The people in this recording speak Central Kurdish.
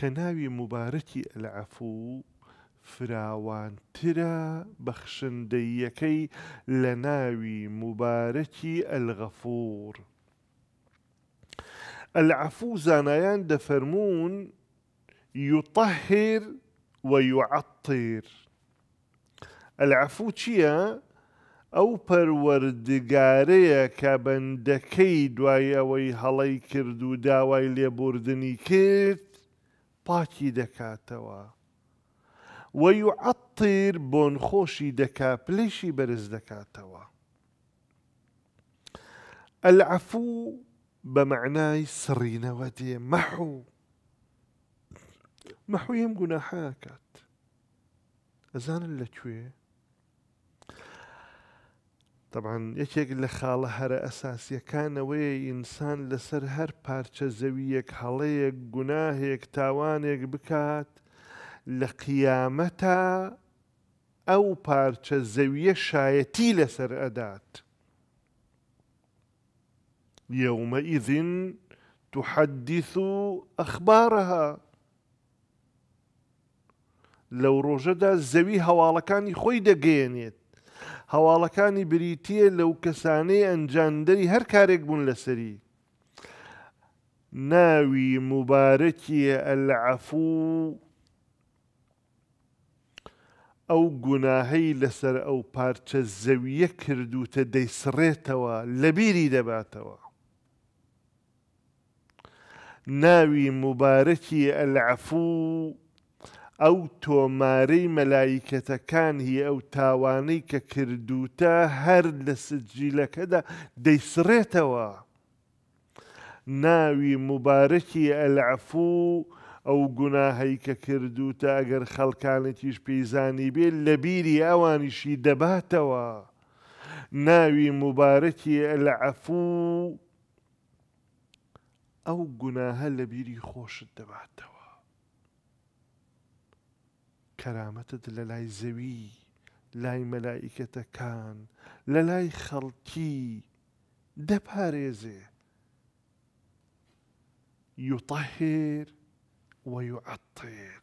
كناوي مباركي العفو فراوان ترى بخشن ديكي لناوي مباركي الغفور العفو زانایان دفرمون يطهر ويعطر العفو چییە؟ او پر وردگاريا كابندكي دوايا ويهالي كردو داوايا داوای لێبوردنی پاکی دەکاتەوە وەیعەتیر بۆنخۆشی دەکا پلەیشی بەرز دەکاتەوە العفو بمعناي سرين ودي محو محو يم قناحاكات أزان اللي طبعاً یەکێک لە خاڵە هەرە ئەساسیەکانەوەی ئینسان لەسەر هەر پارچە زەویەک هەڵەیەک گوناهێک تاوانێک بکات لە قیامەتە ئەو پارچە زەویە شایەتی لەسەر ئەدات. يومئذ تحدث ئەخبارها لەو ڕۆژەدا زەوی هەواڵەکانی خۆی دەگەیەنێت. هەواڵەکانی بریتە لەو کەسانەی ئەنجاندەری هەر کارێک بوون لەسەری. ناوی مبارەکیە ئەلعەفوو ئەو گوناهەی لەسەر ئەو پارچە زەویە کردوتە دەیسڕێتەوە لە بیری دەباتەوە. ناوی مبارەکی ئەلعەفوو ئەو تۆمارەی مەلایکەتەکان هی ئەو تاوانەی کە کردوتە هەر لە سجیلەکەدا دەیسڕێتەوە. ناوی مبارەکی ئەلعفوو ئەو گوناهەی کە کردوتە ئەگەر خەڵکانتیش پێیزانی بێت لە بیری ئەوانیشی دەباتەوە. ناوی مبارەکی ئەلعفوو ئەو گوناهە لە بیری خۆشت دەباتەوە. کەرامەتت لە لای زەوی لای مەلایکەتەکان لە لای خەڵکی دەپارێزێ يطهر ويعطر